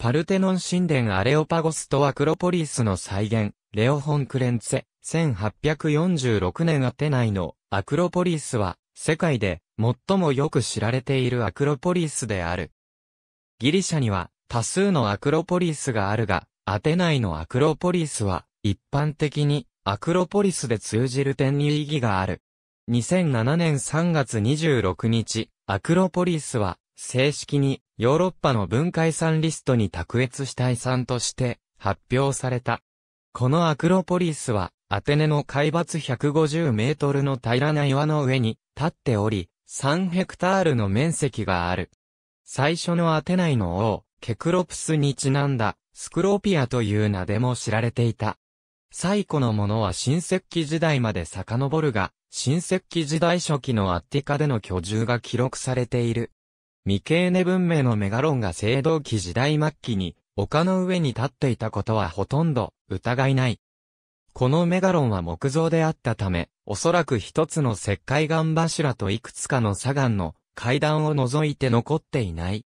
パルテノン神殿アレオパゴスとアクロポリスの再現、レオホン・クレンツェ、1846年アテナイのアクロポリスは、世界で最もよく知られているアクロポリスである。ギリシャには多数のアクロポリスがあるが、アテナイのアクロポリスは、一般的にアクロポリスで通じる点に意義がある。2007年3月26日、アクロポリスは正式にヨーロッパの文化遺産リストに卓越した遺産として発表された。このアクロポリスはアテネの海抜150メートルの平らな岩の上に立っており、3ヘクタールの面積がある。最初のアテナイの王、ケクロプスにちなんだ、スクロピアという名でも知られていた。最古のものは新石器時代まで遡るが、新石器時代初期のアッティカでの居住が記録されている。未経ネ文明のメガロンが青銅器時代末期に丘の上に立っていたことはほとんど疑いない。このメガロンは木造であったため、おそらく一つの石灰岩柱といくつかの砂岩の階段を除いて残っていない。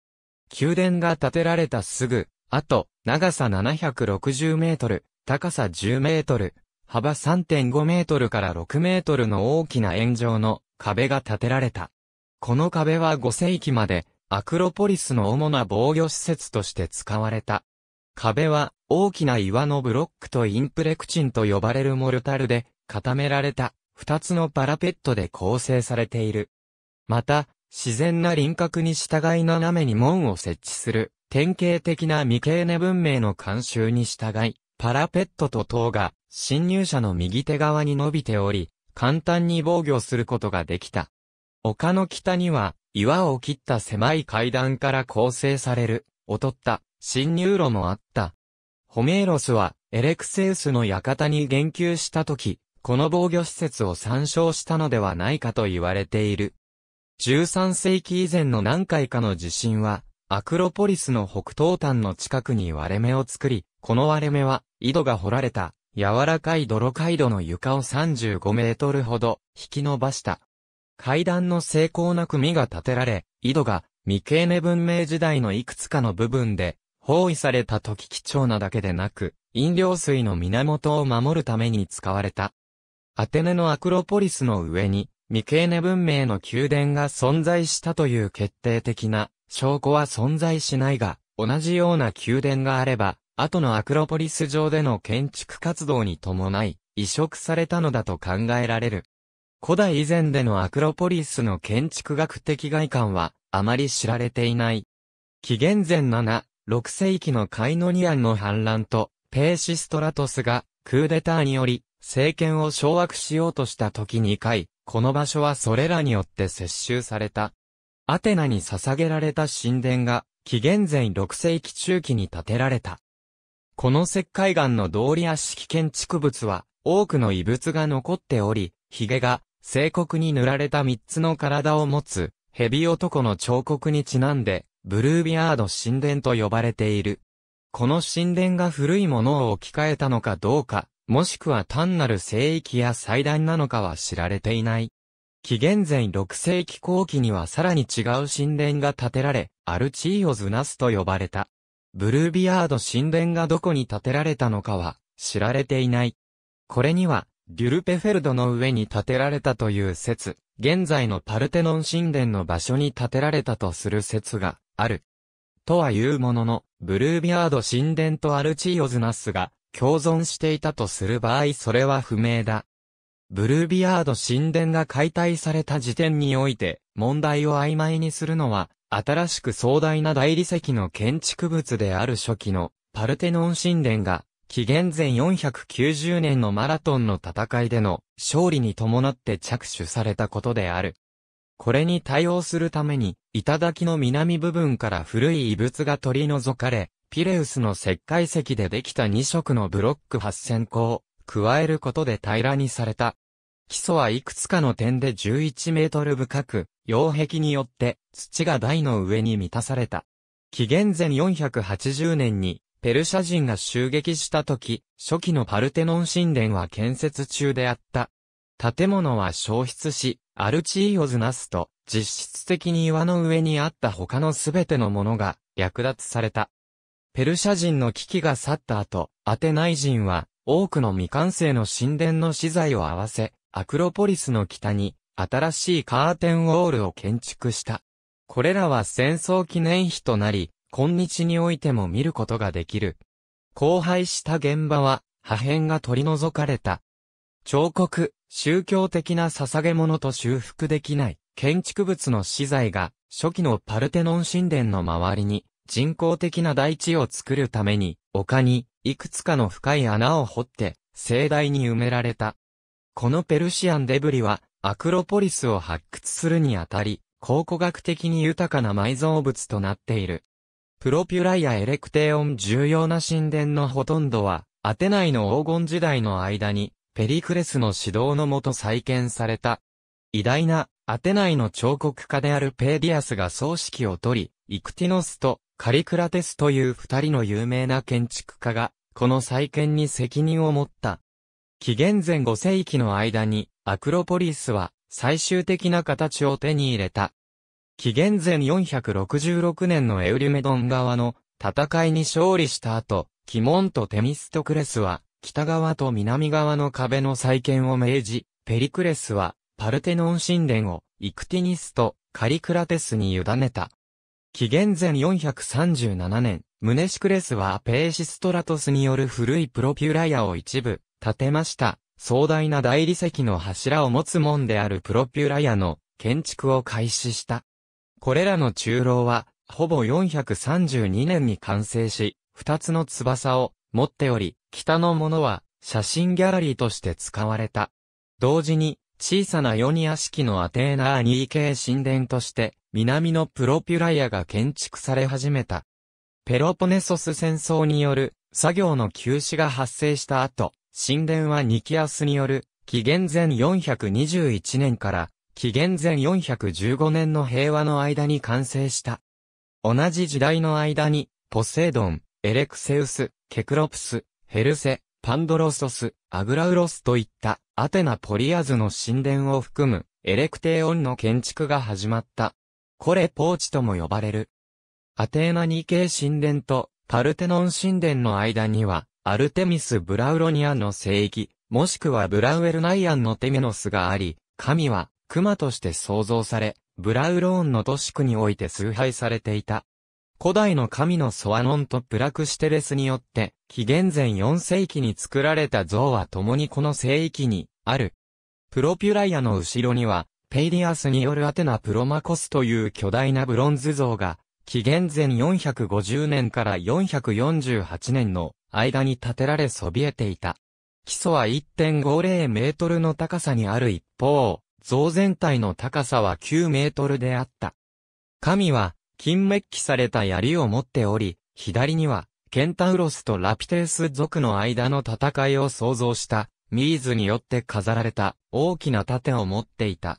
宮殿が建てられたすぐ、あと、長さ760メートル、高さ10メートル、幅3.5メートルから6メートルの大きな円状の壁が建てられた。この壁は5世紀まで、アクロポリスの主な防御施設として使われた。壁は、大きな岩のブロックとインプレクチンと呼ばれるモルタルで、固められた、二つのパラペットで構成されている。また、自然な輪郭に従い斜めに門を設置する、典型的な未経ネ文明の慣習に従い、パラペットと塔が、侵入者の右手側に伸びており、簡単に防御することができた。丘の北には、岩を切った狭い階段から構成される、劣った、侵入路もあった。ホメーロスは、エレクセウスの館に言及したとき、この防御施設を参照したのではないかと言われている。13世紀以前の何回かの地震は、アクロポリスの北東端の近くに割れ目を作り、この割れ目は、井戸が掘られた、柔らかい泥街道の床を35メートルほど、引き伸ばした。階段の精巧な組が建てられ、井戸が未経年文明時代のいくつかの部分で包囲された時貴重なだけでなく、飲料水の源を守るために使われた。アテネのアクロポリスの上に、未経年文明の宮殿が存在したという決定的な証拠は存在しないが、同じような宮殿があれば、後のアクロポリス上での建築活動に伴い、移植されたのだと考えられる。古代以前でのアクロポリスの建築学的外観はあまり知られていない。紀元前7、6世紀のカイノニアンの反乱とペーシストラトスがクーデターにより政権を掌握しようとした時に回、この場所はそれらによって接収された。アテナに捧げられた神殿が紀元前6世紀中期に建てられた。この石灰岩の通り屋式建築物は多くの遺物が残っており、ヒゲが聖国に塗られた三つの体を持つ、蛇男の彫刻にちなんで、ブルービアード神殿と呼ばれている。この神殿が古いものを置き換えたのかどうか、もしくは単なる聖域や祭壇なのかは知られていない。紀元前6世紀後期にはさらに違う神殿が建てられ、アルチーオズナスと呼ばれた。ブルービアード神殿がどこに建てられたのかは知られていない。これにはデュルペフェルドの上に建てられたという説、現在のパルテノン神殿の場所に建てられたとする説がある。とは言うものの、ブルービアード神殿とアルチーオズナスが共存していたとする場合それは不明だ。ブルービアード神殿が解体された時点において、問題を曖昧にするのは、新しく壮大な大理石の建築物である初期のパルテノン神殿が紀元前490年のマラトンの戦いでの勝利に伴って着手されたことである。これに対応するために、頂の南部分から古い遺物が取り除かれ、ピレウスの石灰石でできた2色のブロック8000個を加えることで平らにされた。基礎はいくつかの点で11メートル深く、擁壁によって土が台の上に満たされた。紀元前480年にペルシャ人が襲撃した時、初期のパルテノン神殿は建設中であった。建物は消失し、アルチーオズナスと、実質的に岩の上にあった他のすべてのものが略奪された。ペルシャ人の危機が去った後、アテナイ人は、多くの未完成の神殿の資材を合わせ、アクロポリスの北に、新しいカーテンウォールを建築した。これらは戦争記念碑となり、今日においても見ることができる。荒廃した現場は、破片が取り除かれた。彫刻、宗教的な捧げ物と修復できない建築物の資材が初期のパルテノン神殿の周りに人工的な大地を作るために丘にいくつかの深い穴を掘って盛大に埋められた。このペルシアンデブリはアクロポリスを発掘するにあたり考古学的に豊かな埋蔵物となっている。プロピュラやエレクテオン重要な神殿のほとんどは、アテナイの黄金時代の間に、ペリクレスの指導のもと再建された。偉大な、アテナイの彫刻家であるペーディアスが葬式を取り、イクティノスとカリクラテスという二人の有名な建築家が、この再建に責任を持った。紀元前5世紀の間に、アクロポリスは最終的な形を手に入れた。紀元前466年のエウリュメドン側の戦いに勝利した後、キモンとテミストクレスは、北側と南側の壁の再建を命じ、ペリクレスは、パルテノン神殿を、イクティニスとカリクラテスに委ねた。紀元前437年、ムネシクレスはペーシストラトスによる古いプロピュラヤを一部、建てました。壮大な大理石の柱を持つ門であるプロピュラヤの建築を開始した。これらの中楼は、ほぼ432年に完成し、二つの翼を持っており、北のものは写真ギャラリーとして使われた。同時に、小さなニ屋式のアテーナーニー神殿として、南のプロピュライアが建築され始めた。ペロポネソス戦争による作業の休止が発生した後、神殿はニキアスによる紀元前421年から紀元前415年の平和の間に完成した。同じ時代の間に、ポセイドン、エレクセウス、ケクロプス、ヘルセ、パンドロソス、アグラウロスといったアテナポリアズの神殿を含むエレクテオンの建築が始まった。コレポーチとも呼ばれる。アテーナニ系神殿とパルテノン神殿の間には、アルテミス・ブラウロニアンの聖域、もしくはブラウエルナイアンのテメノスがあり、神は熊として創造され、ブラウローンの都市区において崇拝されていた。古代の神のソアノンとプラクシテレスによって、紀元前4世紀に作られた像は共にこの聖域に、ある。プロピュライアの後ろには、ペイディアスによるアテナプロマコスという巨大なブロンズ像が、紀元前450年から448年の間に建てられそびえていた。基礎は1.50メートルの高さにある一方、像全体の高さは9メートルであった。神は、金メッキされた槍を持っており、左には、ケンタウロスとラピテース族の間の戦いを想像した、ミーズによって飾られた大きな盾を持っていた。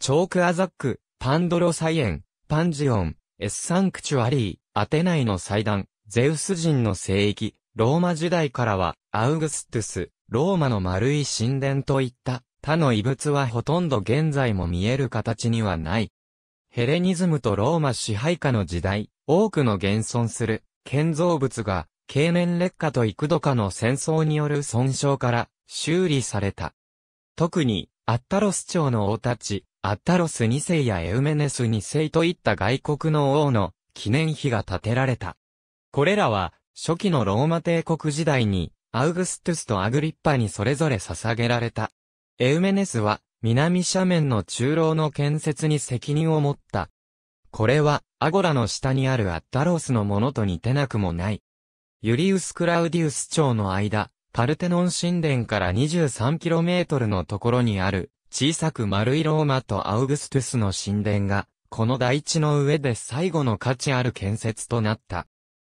チョークアザック、パンドロサイエン、パンジオン、エスサンクチュアリー、アテナイの祭壇、ゼウス人の聖域、ローマ時代からは、アウグストゥス、ローマの丸い神殿といった他の遺物はほとんど現在も見える形にはない。ヘレニズムとローマ支配下の時代、多くの現存する建造物が経年劣化と幾度かの戦争による損傷から修理された。特に、アッタロス朝の王たち、アッタロス2世やエウメネス2世といった外国の王の記念碑が建てられた。これらは、初期のローマ帝国時代に、アウグストゥスとアグリッパにそれぞれ捧げられた。エウメネスは、南斜面の中楼の建設に責任を持った。これは、アゴラの下にあるアッタロスのものと似てなくもない。ユリウス・クラウディウス朝の間、パルテノン神殿から 23km のところにある、小さく丸いローマとアウグストゥスの神殿が、この台地の上で最後の価値ある建設となった。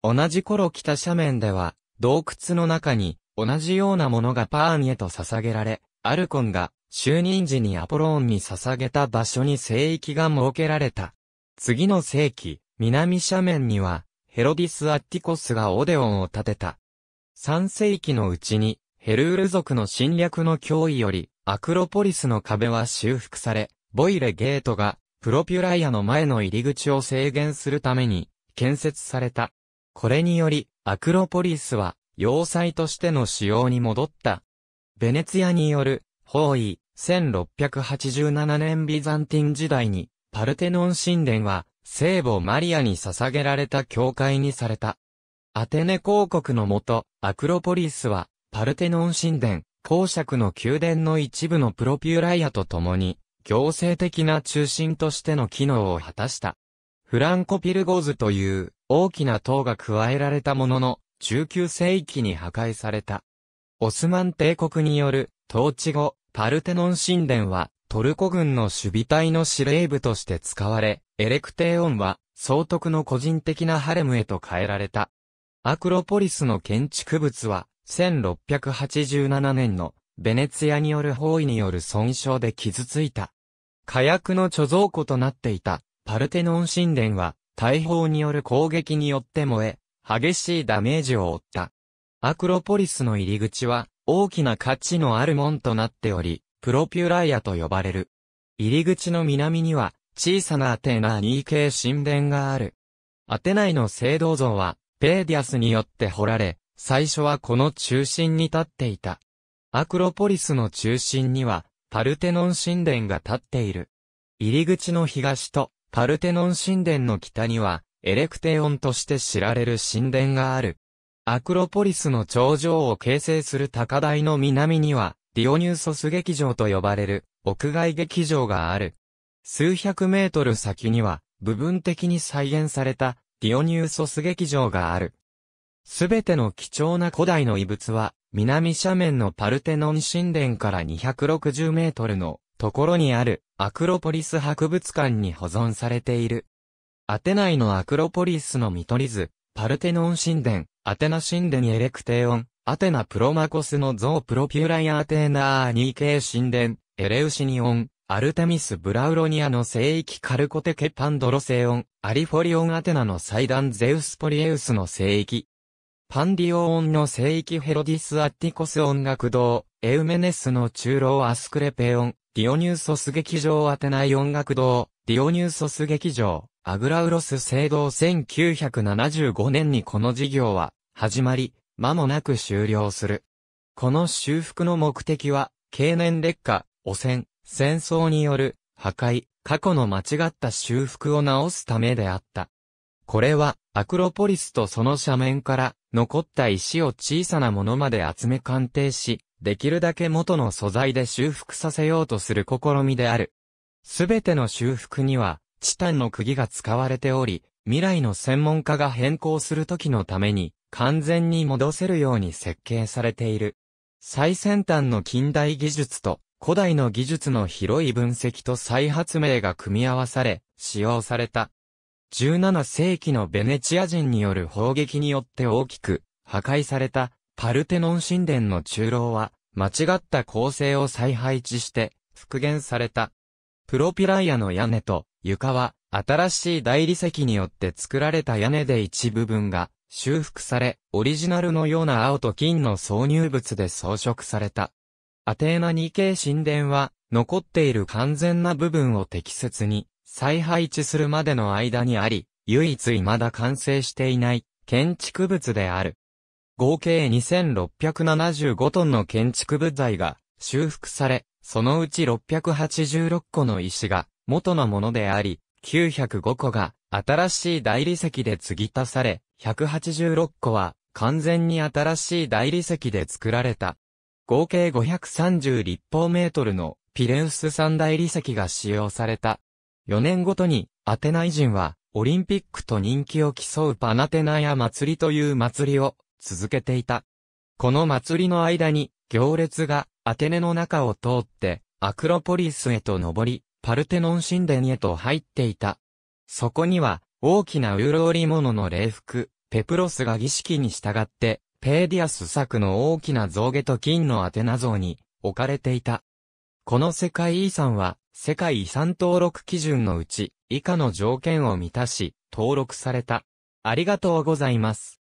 同じ頃北斜面では、洞窟の中に、同じようなものがパーンへと捧げられ、アルコンが就任時にアポローンに捧げた場所に聖域が設けられた。次の世紀、南斜面には、ヘロディス・アッティコスがオデオンを建てた。3世紀のうちに、ヘルール族の侵略の脅威より、アクロポリスの壁は修復され、ボイレゲートが、プロピュライアの前の入り口を制限するために、建設された。これにより、アクロポリスは、要塞としての使用に戻った。ベネツィアによる包囲、1687年ビザンティン時代に、パルテノン神殿は、聖母マリアに捧げられた教会にされた。アテネ公国のもと、アクロポリスは、パルテノン神殿、公爵の宮殿の一部のプロピュライアと共に、行政的な中心としての機能を果たした。フランコピルゴズという大きな塔が加えられたものの、19世紀に破壊された。オスマン帝国による統治後、パルテノン神殿はトルコ軍の守備隊の司令部として使われ、エレクテーオンは総督の個人的なハレムへと変えられた。アクロポリスの建築物は1687年のベネツィアによる包囲による損傷で傷ついた。火薬の貯蔵庫となっていたパルテノン神殿は大砲による攻撃によって燃え、激しいダメージを負った。アクロポリスの入り口は、大きな価値のある門となっており、プロピュライアと呼ばれる。入り口の南には、小さなアテナ2系神殿がある。アテナイの聖堂像は、ペーディアスによって掘られ、最初はこの中心に立っていた。アクロポリスの中心には、パルテノン神殿が立っている。入り口の東と、パルテノン神殿の北には、エレクテオンとして知られる神殿がある。アクロポリスの頂上を形成する高台の南には、ディオニューソス劇場と呼ばれる屋外劇場がある。数百メートル先には、部分的に再現されたディオニューソス劇場がある。すべての貴重な古代の遺物は、南斜面のパルテノン神殿から260メートルのところにあるアクロポリス博物館に保存されている。アテナイのアクロポリスの見取り図、パルテノン神殿、アテナ神殿エレクテオン、アテナプロマコスの像プロピュライアーテーナーニーケー神殿、エレウシニオン、アルテミス・ブラウロニアの聖域カルコテケパンドロセオン、アリフォリオンアテナの祭壇ゼウス・ポリエウスの聖域、パンディオオンの聖域ヘロディス・アティコス音楽堂、エウメネスの中老アスクレペオン、ディオニューソス劇場アテナイ音楽堂、ディオニューソス劇場、アグラウロス制度1975年にこの事業は始まり、間もなく終了する。この修復の目的は、経年劣化、汚染、戦争による破壊、過去の間違った修復を直すためであった。これは、アクロポリスとその斜面から残った石を小さなものまで集め鑑定し、できるだけ元の素材で修復させようとする試みである。すべての修復には、チタンの釘が使われており、未来の専門家が変更する時のために、完全に戻せるように設計されている。最先端の近代技術と古代の技術の広い分析と再発明が組み合わされ、使用された。17世紀のベネチア人による砲撃によって大きく破壊されたパルテノン神殿の中楼は間違った構成を再配置して復元された。プロピライアの屋根と床は新しい大理石によって作られた屋根で一部分が修復され、オリジナルのような青と金の挿入物で装飾された。アテーナ2 k 神殿は残っている完全な部分を適切に再配置するまでの間にあり、唯一未だ完成していない建築物である。合計2675トンの建築部材が修復され、そのうち686個の石が元のものであり、905個が新しい大理石で継ぎ足され、186個は完全に新しい大理石で作られた。合計530立方メートルのピレウス三大理石が使用された。4年ごとにアテナイ人はオリンピックと人気を競うパナテナや祭りという祭りを続けていた。この祭りの間に行列がアテネの中を通ってアクロポリスへと登り、パルテノン神殿へと入っていた。そこには、大きなウーリモノの礼服、ペプロスが儀式に従って、ペーディアス作の大きな象牙と金のアテナ像に置かれていた。この世界遺産は、世界遺産登録基準のうち、以下の条件を満たし、登録された。ありがとうございます。